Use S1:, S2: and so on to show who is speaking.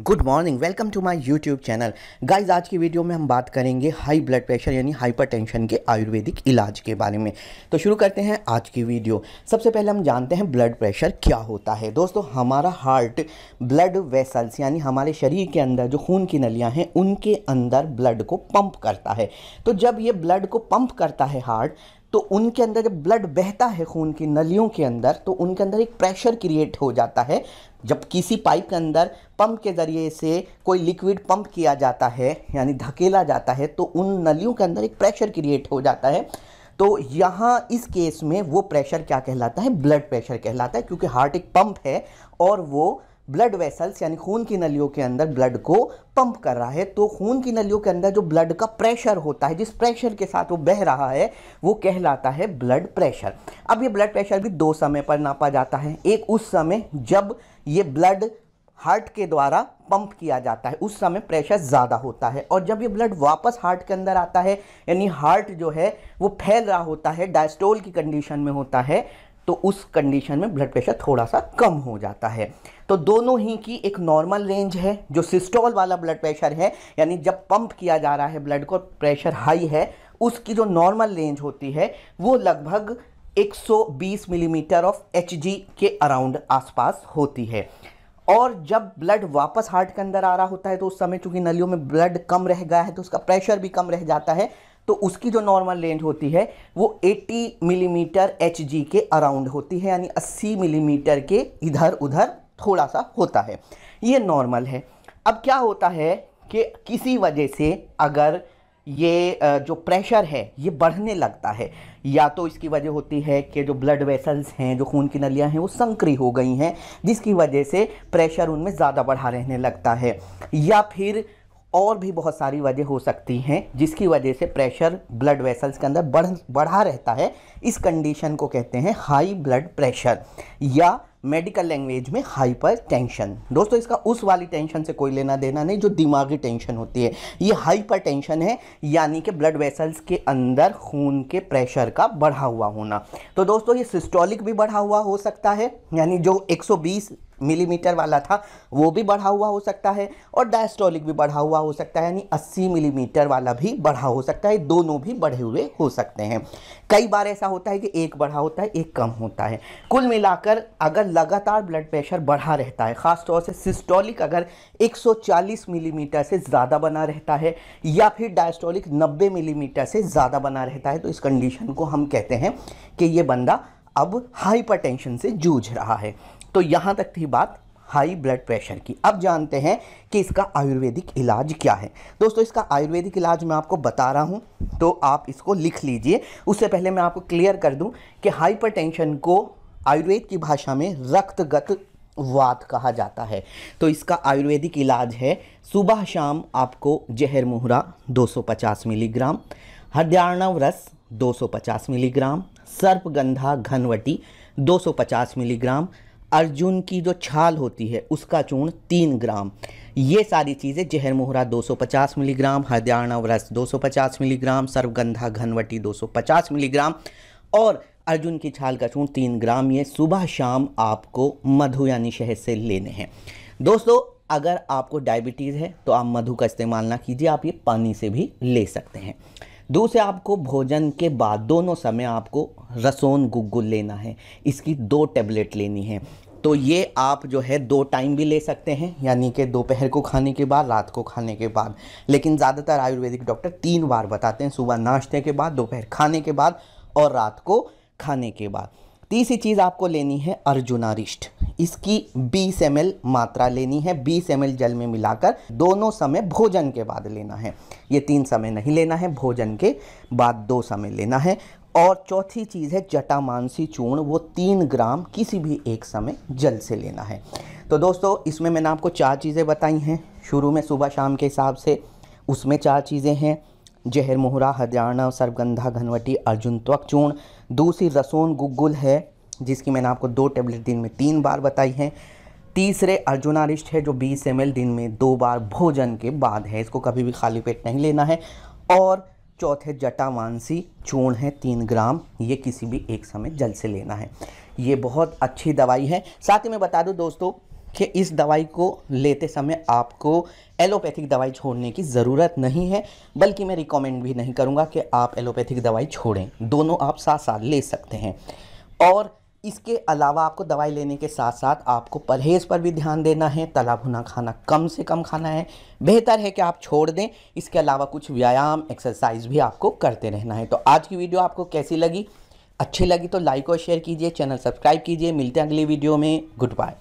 S1: good morning welcome to my YouTube channel guys आज की video में हम बात करेंगे हाई ब्लड प्रेशर यानी हाइपरटेंशन के आयुर्वेदिक इलाज के बारे में तो शुरू करते हैं आज की वीडियो सबसे पहले हम जानते हैं ब्लड प्रेशर क्या होता है दोस्तों हमारा हार्ट ब्लड वेसल्स यानी हमारे शरीर के अंदर जो खून की नलियाँ हैं उनके अंदर ब्लड को पंप करता है तो जब ये ब्लड को पंप करता है हार्ट तो उनके अंदर जब ब्लड बहता है खून की नलियों के अंदर तो उनके अंदर एक प्रेशर क्रिएट हो जाता है जब किसी पाइप के अंदर पंप के ज़रिए से कोई लिक्विड पंप किया जाता है यानी धकेला जाता है तो उन नलियों के अंदर एक प्रेशर क्रिएट हो जाता है तो यहाँ इस केस में वो प्रेशर क्या कहलाता है ब्लड प्रेशर कहलाता है क्योंकि हार्ट एक पंप है और वो ब्लड वेसल्स यानी खून की नलियों के अंदर ब्लड को पंप कर रहा है तो खून की नलियों के अंदर जो ब्लड का प्रेशर होता है जिस प्रेशर के साथ वो बह रहा है वो कहलाता है ब्लड प्रेशर अब ये ब्लड प्रेशर भी दो समय पर नापा जाता है एक उस समय जब ये ब्लड हार्ट के द्वारा पंप किया जाता है उस समय प्रेशर ज़्यादा होता है और जब ये ब्लड वापस हार्ट के अंदर आता है यानी हार्ट जो है वो फैल रहा होता है डायस्टोल की कंडीशन में होता है तो उस कंडीशन में ब्लड प्रेशर थोड़ा सा कम हो जाता है तो दोनों ही की एक नॉर्मल रेंज है जो सिस्टोल वाला ब्लड प्रेशर है यानी जब पंप किया जा रहा है ब्लड को प्रेशर हाई है उसकी जो नॉर्मल रेंज होती है वो लगभग 120 मिलीमीटर ऑफ एच के अराउंड आसपास होती है और जब ब्लड वापस हार्ट के अंदर आ रहा होता है तो उस समय चूंकि नलियों में ब्लड कम रह गया है तो उसका प्रेशर भी कम रह जाता है तो उसकी जो नॉर्मल रेंज होती है वो 80 मिलीमीटर एच के अराउंड होती है यानी 80 मिलीमीटर के इधर उधर थोड़ा सा होता है ये नॉर्मल है अब क्या होता है कि किसी वजह से अगर ये जो प्रेशर है ये बढ़ने लगता है या तो इसकी वजह होती है कि जो ब्लड वेसल्स हैं जो खून की नलियां हैं वो संक्री हो गई हैं जिसकी वजह से प्रेशर उनमें ज़्यादा बढ़ा रहने लगता है या फिर और भी बहुत सारी वजह हो सकती हैं जिसकी वजह से प्रेशर ब्लड वेसल्स के अंदर बढ़ बढ़ा रहता है इस कंडीशन को कहते हैं हाई ब्लड प्रेशर या मेडिकल लैंग्वेज में हाइपर टेंशन दोस्तों इसका उस वाली टेंशन से कोई लेना देना नहीं जो दिमागी टेंशन होती है ये हाइपर टेंशन है यानी कि ब्लड वेसल्स के अंदर खून के प्रेशर का बढ़ा हुआ होना तो दोस्तों ये सिस्टोलिक भी बढ़ा हुआ हो सकता है यानी जो 120 मिलीमीटर वाला था वो भी बढ़ा हुआ हो सकता है और डायस्टोलिक भी बढ़ा हुआ हो सकता है यानी 80 मिलीमीटर वाला भी बढ़ा हो सकता है दोनों भी बढ़े हुए हो सकते हैं कई बार ऐसा होता है कि एक बढ़ा होता है एक कम होता है कुल मिलाकर अगर लगातार ब्लड प्रेशर बढ़ा रहता है ख़ासतौर से सिस्टोलिक अगर 140 मिलीमीटर से ज़्यादा बना रहता है या फिर डायस्टोलिक नब्बे मिलीमीटर से ज़्यादा बना रहता है तो इस कंडीशन को हम कहते हैं कि ये बंदा अब हाइपरटेंशन से जूझ रहा है तो यहाँ तक थी बात हाई ब्लड प्रेशर की अब जानते हैं कि इसका आयुर्वेदिक इलाज क्या है दोस्तों इसका आयुर्वेदिक इलाज मैं आपको बता रहा हूँ तो आप इसको लिख लीजिए उससे पहले मैं आपको क्लियर कर दूँ कि हाइपरटेंशन को आयुर्वेद की भाषा में रक्तगत वात कहा जाता है तो इसका आयुर्वेदिक इलाज है सुबह शाम आपको जहर मुहरा 250 मिलीग्राम हरियाणव रस 250 मिलीग्राम सर्पगंधा घनवटी 250 मिलीग्राम अर्जुन की जो छाल होती है उसका चूर्ण तीन ग्राम ये सारी चीज़ें जहर मोहरा 250 मिलीग्राम हरियाणा व्रस 250 मिलीग्राम सर्वगंधा घनवटी 250 मिलीग्राम और अर्जुन की छाल का चूर्ण तीन ग्राम ये सुबह शाम आपको मधु यानी शहद से लेने हैं दोस्तों अगर आपको डायबिटीज़ है तो आप मधु का इस्तेमाल ना कीजिए आप ये पानी से भी ले सकते हैं दूसरे आपको भोजन के बाद दोनों समय आपको रसोन गुग्गुल लेना है इसकी दो टेबलेट लेनी है तो ये आप जो है दो टाइम भी ले सकते हैं यानी कि दोपहर को खाने के बाद रात को खाने के बाद लेकिन ज़्यादातर आयुर्वेदिक डॉक्टर तीन बार बताते हैं सुबह नाश्ते के बाद दोपहर खाने के बाद और रात को खाने के बाद तीसरी चीज़ आपको लेनी है अर्जुनारिष्ट इसकी 20 एम मात्रा लेनी है 20 एम जल में मिलाकर दोनों समय भोजन के बाद लेना है ये तीन समय नहीं लेना है भोजन के बाद दो समय लेना है और चौथी चीज़ है जटा मानसी चूर्ण वो तीन ग्राम किसी भी एक समय जल से लेना है तो दोस्तों इसमें मैंने आपको चार चीज़ें बताई हैं शुरू में सुबह शाम के हिसाब से उसमें चार चीज़ें हैं जहर मोहरा हरियाणा सरगंधा घनवटी अर्जुन त्वक चूर्ण दूसरी रसोन गुगुल है जिसकी मैंने आपको दो टेबलेट दिन में तीन बार बताई हैं तीसरे अर्जुनारिष्ट है जो 20 एम दिन में दो बार भोजन के बाद है इसको कभी भी खाली पेट नहीं लेना है और चौथे जटावानसी चूर्ण है तीन ग्राम ये किसी भी एक समय जल से लेना है ये बहुत अच्छी दवाई है साथ ही मैं बता दूं दोस्तों कि इस दवाई को लेते समय आपको एलोपैथिक दवाई छोड़ने की ज़रूरत नहीं है बल्कि मैं रिकमेंड भी नहीं करूँगा कि आप एलोपैथिक दवाई छोड़ें दोनों आप साथ साथ ले सकते हैं और इसके अलावा आपको दवाई लेने के साथ साथ आपको परहेज़ पर भी ध्यान देना है तला भुना खाना कम से कम खाना है बेहतर है कि आप छोड़ दें इसके अलावा कुछ व्यायाम एक्सरसाइज भी आपको करते रहना है तो आज की वीडियो आपको कैसी लगी अच्छी लगी तो लाइक और शेयर कीजिए चैनल सब्सक्राइब कीजिए मिलते हैं अगली वीडियो में गुड बाय